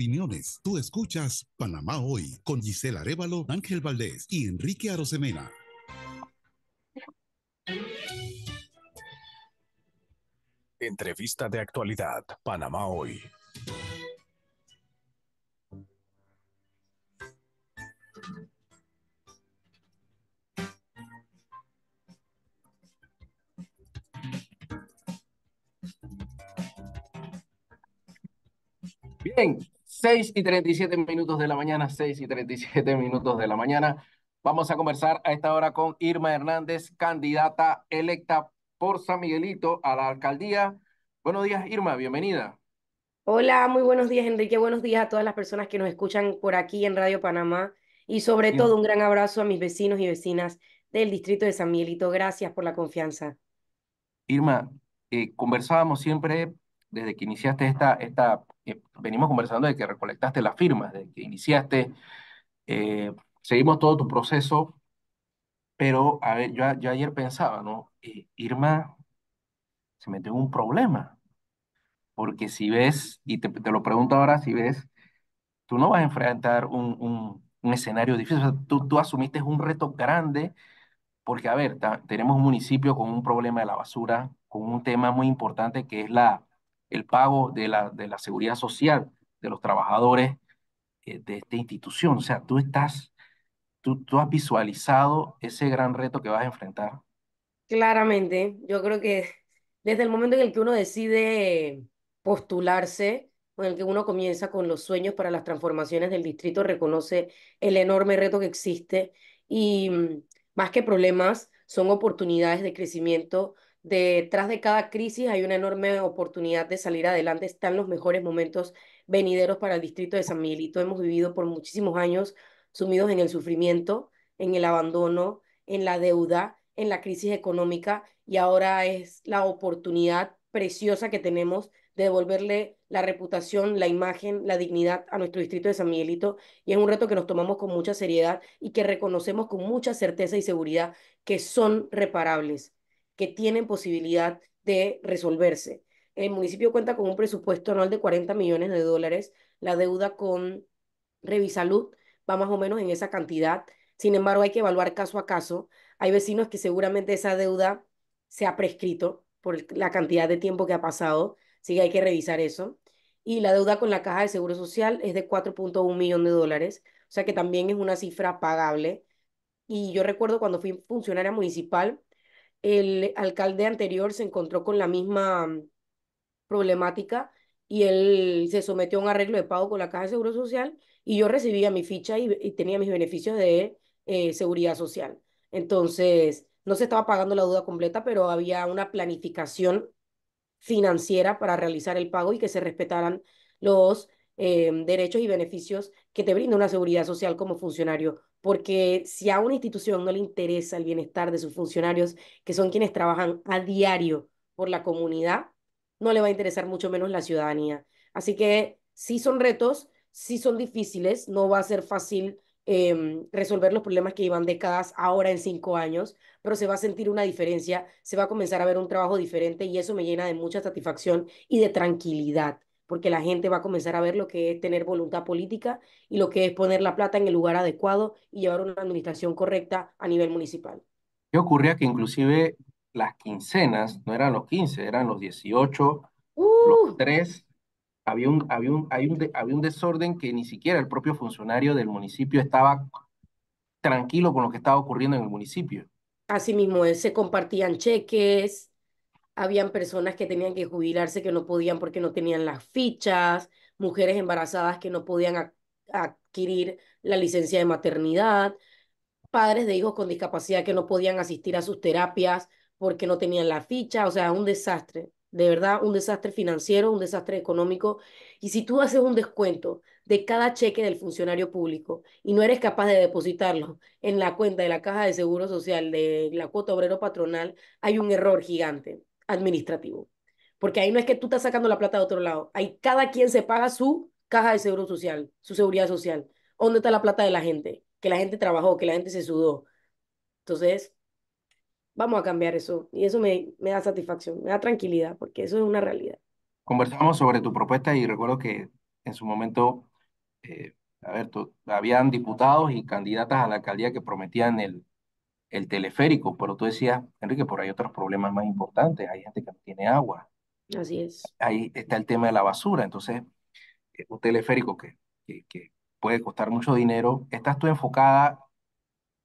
opiniones. Tú escuchas Panamá Hoy con Gisela Révalo, Ángel Valdés y Enrique Arosemena. Entrevista de actualidad, Panamá Hoy. Bien, 6 y 37 minutos de la mañana, 6 y 37 minutos de la mañana. Vamos a conversar a esta hora con Irma Hernández, candidata electa por San Miguelito a la alcaldía. Buenos días, Irma, bienvenida. Hola, muy buenos días, Enrique. Buenos días a todas las personas que nos escuchan por aquí en Radio Panamá y sobre todo un gran abrazo a mis vecinos y vecinas del distrito de San Miguelito. Gracias por la confianza. Irma, eh, conversábamos siempre desde que iniciaste esta, esta eh, venimos conversando de que recolectaste las firmas, de que iniciaste, eh, seguimos todo tu proceso, pero a ver, yo, yo ayer pensaba, ¿no? Eh, Irma se metió en un problema, porque si ves, y te, lo pregunto ahora, si ves, tú no vas a enfrentar un, un, escenario difícil, tú, tú asumiste un reto grande, porque, a ver, tenemos un municipio con un problema de la basura, con un tema muy importante que es la, el pago de la, de la seguridad social de los trabajadores eh, de esta institución. O sea, tú estás, tú, tú has visualizado ese gran reto que vas a enfrentar. Claramente, yo creo que desde el momento en el que uno decide postularse, en el que uno comienza con los sueños para las transformaciones del distrito, reconoce el enorme reto que existe y mm, más que problemas, son oportunidades de crecimiento Detrás de cada crisis hay una enorme oportunidad de salir adelante. Están los mejores momentos venideros para el distrito de San Miguelito. Hemos vivido por muchísimos años sumidos en el sufrimiento, en el abandono, en la deuda, en la crisis económica y ahora es la oportunidad preciosa que tenemos de devolverle la reputación, la imagen, la dignidad a nuestro distrito de San Miguelito y es un reto que nos tomamos con mucha seriedad y que reconocemos con mucha certeza y seguridad que son reparables que tienen posibilidad de resolverse. El municipio cuenta con un presupuesto anual de 40 millones de dólares. La deuda con Revisalud va más o menos en esa cantidad. Sin embargo, hay que evaluar caso a caso. Hay vecinos que seguramente esa deuda se ha prescrito por la cantidad de tiempo que ha pasado, así que hay que revisar eso. Y la deuda con la Caja de Seguro Social es de 4.1 millones de dólares, o sea que también es una cifra pagable. Y yo recuerdo cuando fui funcionaria municipal, el alcalde anterior se encontró con la misma mm, problemática y él se sometió a un arreglo de pago con la Caja de Seguro Social y yo recibía mi ficha y, tenía mis beneficios de eh, seguridad social. Entonces, no se estaba pagando la deuda completa, pero había una planificación financiera para realizar el pago y que se respetaran los em, derechos y beneficios que te brinda una seguridad social como funcionario porque si a una institución no le interesa el bienestar de sus funcionarios, que son quienes trabajan a diario por la comunidad, no le va a interesar mucho menos la ciudadanía. Así que sí son retos, sí son difíciles, no va a ser fácil em, resolver los problemas que llevan décadas ahora en cinco años, pero se va a sentir una diferencia, se va a comenzar a ver un trabajo diferente y eso me llena de mucha satisfacción y de tranquilidad porque la gente va a comenzar a ver lo que es tener voluntad política y lo que es poner la plata en el lugar adecuado y llevar una administración correcta a nivel municipal. ¿Qué ocurría? Que inclusive las quincenas, no eran los 15, eran los 18, los 3, ¡Uh! había un, había, un, había un desorden que ni siquiera el propio funcionario del municipio estaba tranquilo con lo que estaba ocurriendo en el municipio. Asimismo, se compartían cheques, habían personas que tenían que jubilarse que no podían porque no tenían las fichas, mujeres embarazadas que no podían adquirir la licencia de maternidad, padres de hijos con discapacidad que no podían asistir a sus terapias porque no tenían la ficha, o sea, un desastre, de verdad, un desastre financiero, un desastre económico. Y si tú haces un descuento de cada cheque del funcionario público y no eres capaz de depositarlo en la cuenta de la Caja de Seguro Social de la cuota obrero patronal, hay un error gigante administrativo. Porque ahí no es que tú estás sacando la plata de otro lado. Ahí cada quien se paga su caja de seguro social, su seguridad social. ¿Dónde está la plata de la gente? Que la gente trabajó, que la gente se sudó. Entonces, vamos a cambiar eso. Y eso me, da satisfacción, me da tranquilidad, porque eso es una realidad. Conversamos sobre tu propuesta y recuerdo que en su momento, eh, a ver, habían diputados y candidatas a la alcaldía que prometían el, el teleférico, pero tú decías, Enrique, por hay otros problemas más importantes, hay gente que no tiene agua. Así es. Ahí está el tema de la basura, entonces, eh, un teleférico que, puede costar mucho dinero, estás tú enfocada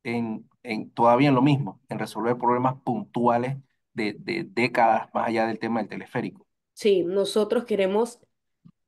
en, todavía en lo mismo, en resolver problemas puntuales de, de décadas más allá del tema del teleférico. Sí, nosotros queremos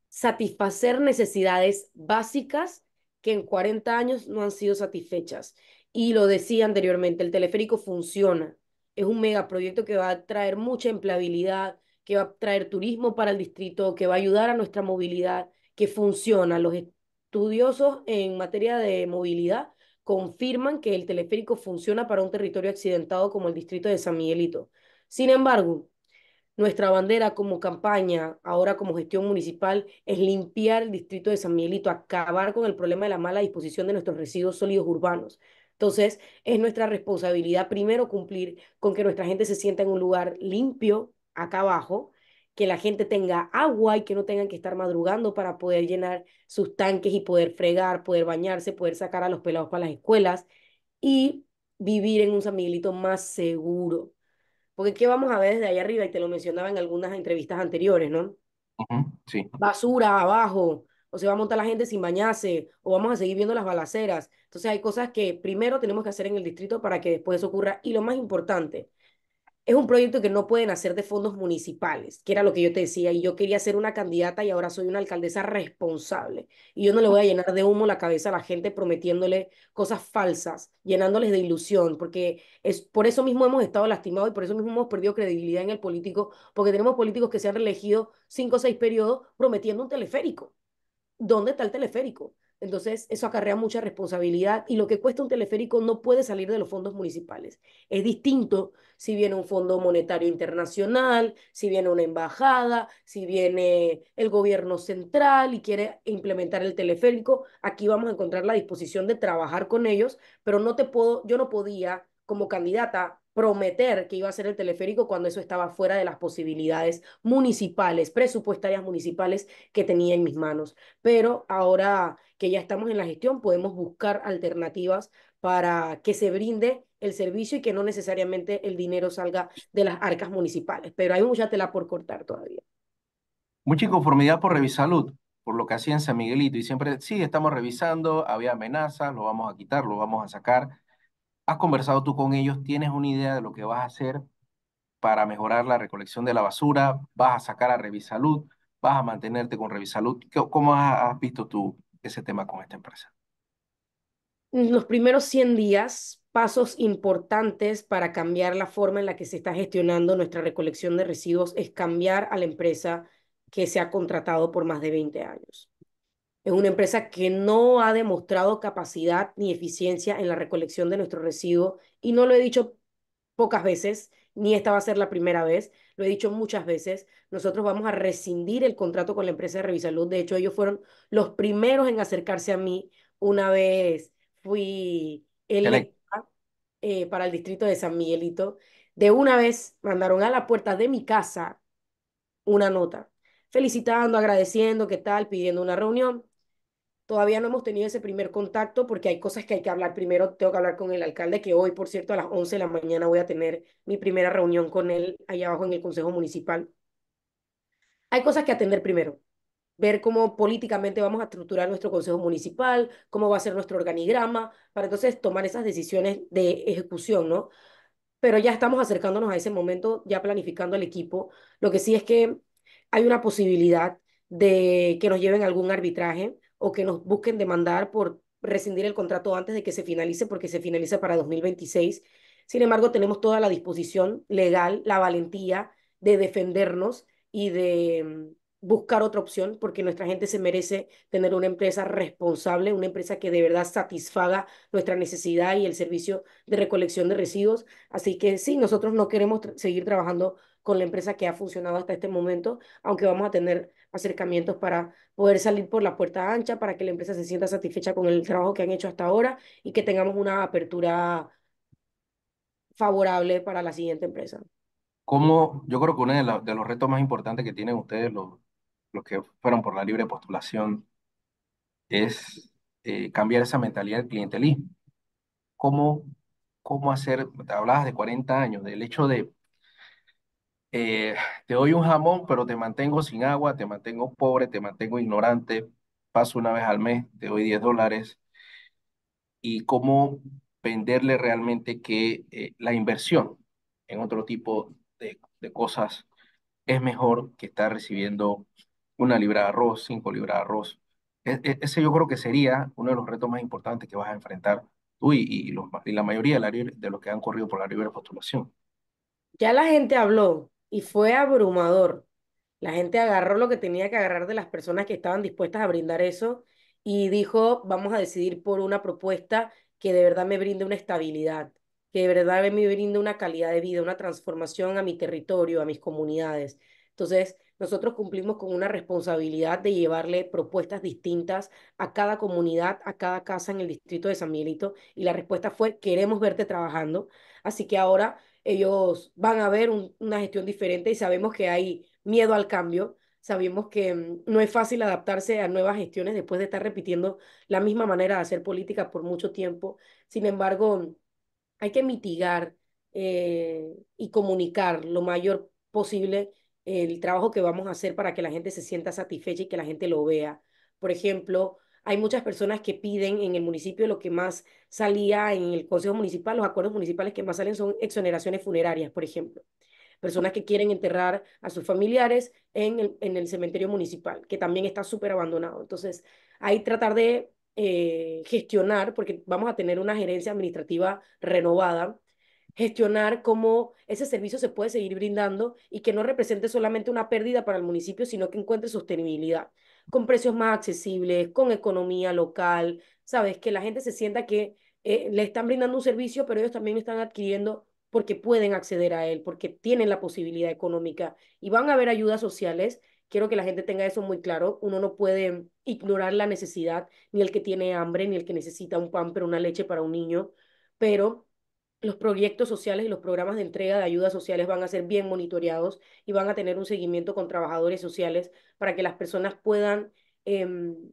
satisfacer necesidades básicas que en 40 años no han sido satisfechas. Y lo decía anteriormente, el teleférico funciona. Es un megaproyecto que va a traer mucha empleabilidad, que va a traer turismo para el distrito, que va a ayudar a nuestra movilidad, que funciona. Los estudiosos en materia de movilidad confirman que el teleférico funciona para un territorio accidentado como el distrito de San Miguelito. Sin embargo, nuestra bandera como campaña, ahora como gestión municipal, es limpiar el distrito de San Miguelito, acabar con el problema de la mala disposición de nuestros residuos sólidos urbanos. Entonces, es nuestra responsabilidad primero cumplir con que nuestra gente se sienta en un lugar limpio acá abajo, que la gente tenga agua y que no tengan que estar madrugando para poder llenar sus tanques y poder fregar, poder bañarse, poder sacar a los pelados para las escuelas y vivir en un San Miguelito más seguro. Porque ¿qué vamos a ver desde ahí arriba? Y te lo mencionaba en algunas entrevistas anteriores, ¿no? Basura abajo, o se va a montar la gente sin bañarse, o vamos a seguir viendo las balaceras, entonces hay cosas que primero tenemos que hacer en el distrito para que después eso ocurra. Y lo más importante, es un proyecto que no pueden hacer de fondos municipales, que era lo que yo te decía, y yo quería ser una candidata y ahora soy una alcaldesa responsable. Y yo no le voy a llenar de humo la cabeza a la gente prometiéndole cosas falsas, llenándoles de ilusión, porque es por eso mismo hemos estado lastimados y por eso mismo hemos perdido credibilidad en el político, porque tenemos políticos que se han reelegido cinco o seis periodos prometiendo un teleférico. ¿Dónde está el teleférico? Entonces, eso acarrea mucha responsabilidad y lo que cuesta un teleférico no puede salir de los fondos municipales. Es distinto si viene un Fondo Monetario Internacional, si viene una embajada, si viene el gobierno central y quiere implementar el teleférico. Aquí vamos a encontrar la disposición de trabajar con ellos, pero no te puedo, yo no podía como candidata prometer que iba a ser el teleférico cuando eso estaba fuera de las posibilidades municipales, presupuestarias municipales que tenía en mis manos. Pero ahora que ya estamos en la gestión, podemos buscar alternativas para que se brinde el servicio y que no necesariamente el dinero salga de las arcas municipales. Pero hay mucha tela por cortar todavía. Mucha inconformidad por Revisalud, por lo que hacía en San Miguelito, y siempre, sí, estamos revisando, había amenazas, lo vamos a quitar, lo vamos a sacar ¿Has conversado tú con ellos? ¿Tienes una idea de lo que vas a hacer para mejorar la recolección de la basura? ¿Vas a sacar a Revisalud? ¿Vas a mantenerte con Revisalud? ¿Cómo has visto tú ese tema con esta empresa? Los primeros 100 días, pasos importantes para cambiar la forma en la que se está gestionando nuestra recolección de residuos es cambiar a la empresa que se ha contratado por más de 20 años. Es una empresa que no ha demostrado capacidad ni eficiencia en la recolección de nuestro residuos y no lo he dicho pocas veces, ni esta va a ser la primera vez, lo he dicho muchas veces, nosotros vamos a rescindir el contrato con la empresa de Revisalud. De hecho, ellos fueron los primeros en acercarse a mí una vez fui electa eh, para el distrito de San Miguelito. De una vez mandaron a la puerta de mi casa una nota felicitando, agradeciendo, qué tal, pidiendo una reunión. Todavía no hemos tenido ese primer contacto porque hay cosas que hay que hablar. Primero tengo que hablar con el alcalde, que hoy, por cierto, a las 11 de la mañana voy a tener mi primera reunión con él allá abajo en el Consejo Municipal. Hay cosas que atender primero. Ver cómo políticamente vamos a estructurar nuestro Consejo Municipal, cómo va a ser nuestro organigrama, para entonces tomar esas decisiones de ejecución, ¿no? Pero ya estamos acercándonos a ese momento, ya planificando el equipo. Lo que sí es que hay una posibilidad de que nos lleven algún arbitraje o que nos busquen demandar por rescindir el contrato antes de que se finalice, porque se finaliza para 2026. Sin embargo, tenemos toda la disposición legal, la valentía de defendernos y de mm, buscar otra opción, porque nuestra gente se merece tener una empresa responsable, una empresa que de verdad satisfaga nuestra necesidad y el servicio de recolección de residuos. Así que sí, nosotros no queremos seguir trabajando con la empresa que ha funcionado hasta este momento, aunque vamos a tener acercamientos para poder salir por la puerta ancha, para que la empresa se sienta satisfecha con el trabajo que han hecho hasta ahora y que tengamos una apertura favorable para la siguiente empresa. Como yo creo que uno de, los retos más importantes que tienen ustedes, los, los que fueron por la libre postulación, es eh, cambiar esa mentalidad del clientelismo. ¿Cómo, ¿Cómo hacer, hablabas de 40 años, del hecho de eh, te doy un jamón, pero te mantengo sin agua, te mantengo pobre, te mantengo ignorante, paso una vez al mes, te doy 10 dólares. Y cómo venderle realmente que eh, la inversión en otro tipo de, cosas es mejor que estar recibiendo una libra de arroz, cinco libras de arroz. E, e, ese yo creo que sería uno de los retos más importantes que vas a enfrentar tú y, la mayoría de, de los que han corrido por la libre postulación. Ya la gente habló, y fue abrumador. La gente agarró lo que tenía que agarrar de las personas que estaban dispuestas a brindar eso y dijo, vamos a decidir por una propuesta que de verdad me brinde una estabilidad, que de verdad me brinde una calidad de vida, una transformación a mi territorio, a mis comunidades. Entonces, nosotros cumplimos con una responsabilidad de llevarle propuestas distintas a cada comunidad, a cada casa en el distrito de San Miguelito, y la respuesta fue, queremos verte trabajando. Así que ahora ellos van a ver una gestión diferente y sabemos que hay miedo al cambio, sabemos que mm, no es fácil adaptarse a nuevas gestiones después de estar repitiendo la misma manera de hacer política por mucho tiempo. Sin embargo, mm, hay que mitigar eh, y comunicar lo mayor posible el trabajo que vamos a hacer para que la gente se sienta satisfecha y que la gente lo vea. Por ejemplo, hay muchas personas que piden en el municipio lo que más salía en el Consejo Municipal, los acuerdos municipales que más salen son exoneraciones funerarias, por ejemplo. Personas que quieren enterrar a sus familiares en el, en el cementerio municipal, que también está súper abandonado. Entonces, hay tratar de eh, gestionar, porque vamos a tener una gerencia administrativa renovada, gestionar cómo ese servicio se puede seguir brindando y que no represente solamente una pérdida para el municipio, sino que encuentre sostenibilidad con precios más accesibles, con economía local, ¿sabes? Que la gente se sienta que eh, le están brindando un servicio, pero ellos también están adquiriendo porque pueden acceder a él, porque tienen la posibilidad económica y van a haber ayudas sociales. Quiero que la gente tenga eso muy claro. Uno no puede ignorar la necesidad, ni el que tiene hambre, ni el que necesita un pan, pero una leche para un niño. Pero los proyectos sociales y los programas de entrega de ayudas sociales van a ser bien monitoreados y van a tener un seguimiento con trabajadores sociales para que las personas puedan em,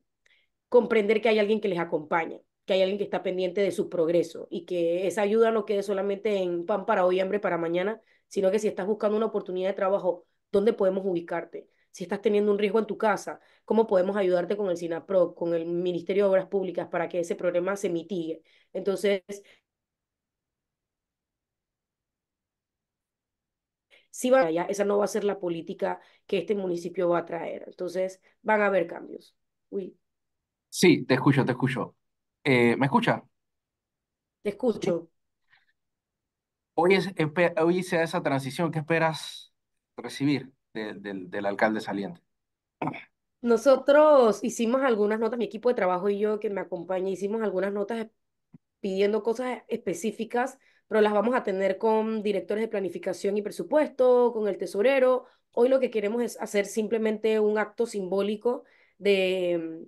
comprender que hay alguien que les acompaña, que hay alguien que está pendiente de su progreso y que esa ayuda no quede solamente en pan para hoy, hambre para mañana, sino que si estás buscando una oportunidad de trabajo, ¿dónde podemos ubicarte? Si estás teniendo un riesgo en tu casa, ¿cómo podemos ayudarte con el SINAPRO, con el Ministerio de Obras Públicas para que ese problema se mitigue? Entonces, sí va allá, esa no va a ser la política que este municipio va a traer. Entonces, van a haber cambios. Sí, te escucho, te escucho. Eh, ¿Me escucha? Te escucho. Hoy, es, hoy se esa transición, ¿qué esperas recibir del alcalde saliente? Nosotros hicimos algunas notas, mi equipo de trabajo y yo que me acompaña, hicimos algunas notas pidiendo cosas específicas pero las vamos a tener con directores de planificación y presupuesto, con el tesorero. Hoy lo que queremos es hacer simplemente un acto simbólico de mm,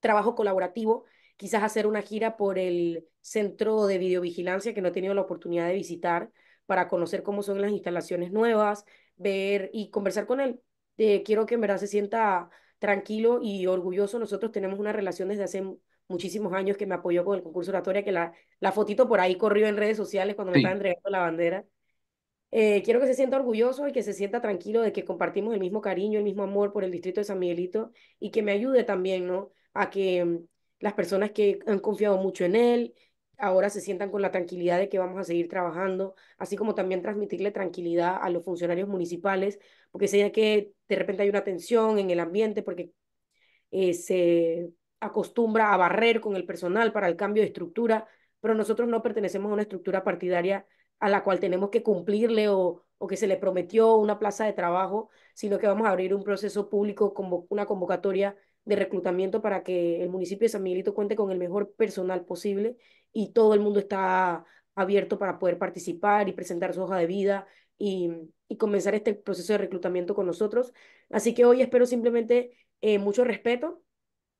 trabajo colaborativo, quizás hacer una gira por el centro de videovigilancia que no he tenido la oportunidad de visitar para conocer cómo son las instalaciones nuevas, ver y conversar con él. Eh, quiero que en verdad se sienta tranquilo y orgulloso. Nosotros tenemos una relación desde hace muchísimos años que me apoyó con el concurso oratoria, que la, la fotito por ahí corrió en redes sociales cuando me estaba entregando la bandera. Eh, quiero que se sienta orgulloso y que se sienta tranquilo de que compartimos el mismo cariño, el mismo amor por el distrito de San Miguelito y que me ayude también, ¿no? A que mm, las personas que han confiado mucho en él ahora se sientan con la tranquilidad de que vamos a seguir trabajando, así como también transmitirle tranquilidad a los funcionarios municipales, porque sé que de repente hay una tensión en el ambiente, porque eh, se acostumbra a barrer con el personal para el cambio de estructura, pero nosotros no pertenecemos a una estructura partidaria a la cual tenemos que cumplirle o, que se le prometió una plaza de trabajo, sino que vamos a abrir un proceso público, como una convocatoria de reclutamiento para que el municipio de San Miguelito cuente con el mejor personal posible y todo el mundo está abierto para poder participar y presentar su hoja de vida y, comenzar este proceso de reclutamiento con nosotros. Así que hoy espero simplemente eh, mucho respeto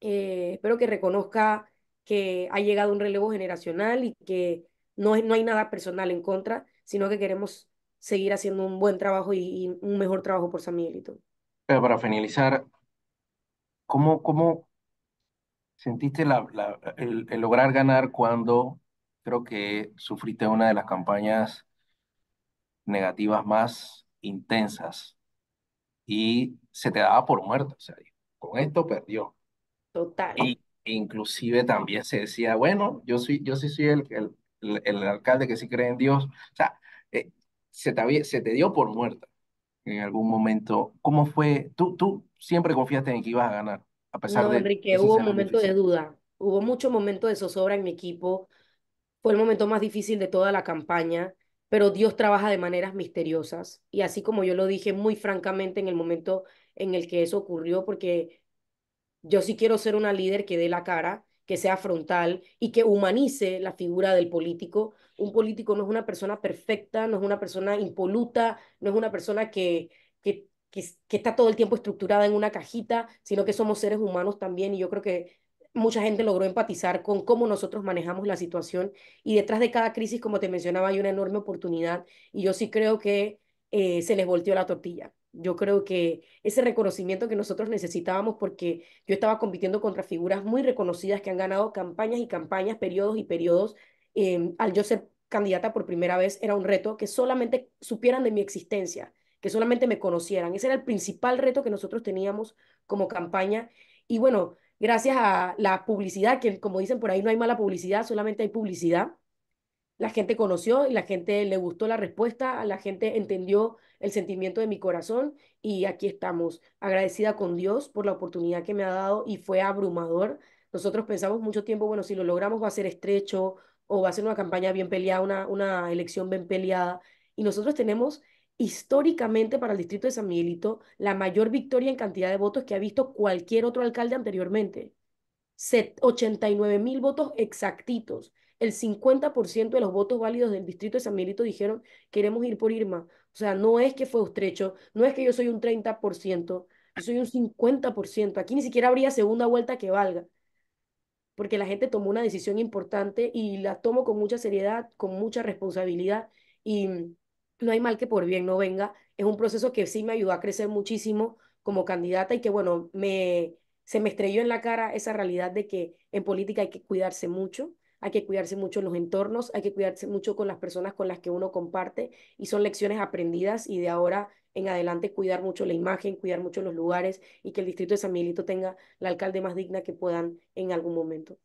eh, espero que reconozca que ha llegado un relevo generacional y que no, es, no hay nada personal en contra, sino que queremos seguir haciendo un buen trabajo y, un mejor trabajo por San Miguelito. Pero para finalizar, ¿cómo, cómo sentiste la, el, lograr ganar cuando creo que sufriste una de las campañas negativas más intensas y se te daba por muerto? O sea, con esto perdió Total. Y, inclusive también se decía, bueno, yo, soy, yo sí soy el, el, alcalde que sí cree en Dios. O sea, eh, se, te, se te dio por muerta en algún momento. ¿Cómo fue? Tú, tú siempre confiaste en que ibas a ganar, a pesar no, de... Enrique, hubo momentos de duda, hubo mucho momentos de zozobra en mi equipo. Fue el momento más difícil de toda la campaña, pero Dios trabaja de maneras misteriosas. Y así como yo lo dije muy francamente en el momento en el que eso ocurrió, porque yo sí quiero ser una líder que dé la cara, que sea frontal y que humanice la figura del político. Un político no es una persona perfecta, no es una persona impoluta, no es una persona que, que, está todo el tiempo estructurada en una cajita, sino que somos seres humanos también y yo creo que mucha gente logró empatizar con cómo nosotros manejamos la situación y detrás de cada crisis, como te mencionaba, hay una enorme oportunidad y yo sí creo que eh, se les volteó la tortilla. Yo creo que ese reconocimiento que nosotros necesitábamos, porque yo estaba compitiendo contra figuras muy reconocidas que han ganado campañas y campañas, periodos y periodos, em, al yo ser candidata por primera vez era un reto que solamente supieran de mi existencia, que solamente me conocieran. Ese era el principal reto que nosotros teníamos como campaña. Y bueno, gracias a la publicidad, que como dicen por ahí no hay mala publicidad, solamente hay publicidad, la gente conoció y la gente le gustó la respuesta, la gente entendió el sentimiento de mi corazón y aquí estamos, agradecida con Dios por la oportunidad que me ha dado y fue abrumador. Nosotros pensamos mucho tiempo, bueno, si lo logramos va a ser estrecho o va a ser una campaña bien peleada, una, elección bien peleada. Y nosotros tenemos históricamente para el distrito de San Miguelito la mayor victoria en cantidad de votos que ha visto cualquier otro alcalde anteriormente. 89 mil votos exactitos el 50% de los votos válidos del distrito de San Miguelito dijeron, queremos ir por Irma. O sea, no es que fue estrecho, no es que yo soy un 30%, yo soy un 50%. Aquí ni siquiera habría segunda vuelta que valga, porque la gente tomó una decisión importante y la tomo con mucha seriedad, con mucha responsabilidad y no hay mal que por bien no venga. Es un proceso que sí me ayudó a crecer muchísimo como candidata y que, bueno, me, se me estrelló en la cara esa realidad de que en política hay que cuidarse mucho, hay que cuidarse mucho en los entornos, hay que cuidarse mucho con las personas con las que uno comparte y son lecciones aprendidas y de ahora en adelante cuidar mucho la imagen, cuidar mucho los lugares y que el distrito de San Miguelito tenga la alcalde más digna que puedan en algún momento.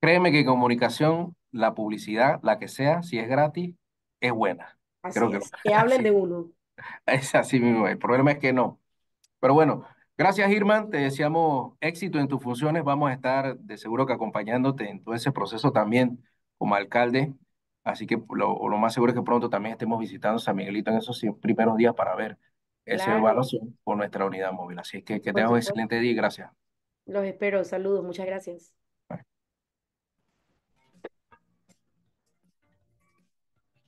Créeme que comunicación, la publicidad, la que sea, si es gratis, es buena. que, hablen de uno. Es así mismo, el problema es que no. Pero bueno, Gracias, Irma. Te deseamos éxito en tus funciones. Vamos a estar de seguro que acompañándote en todo ese proceso también como alcalde. Así que lo, más seguro es que pronto también estemos visitando San Miguelito en esos primeros días para ver ese esa evaluación por nuestra unidad móvil. Así que que tengas un excelente día gracias. Los espero. Saludos. Muchas gracias.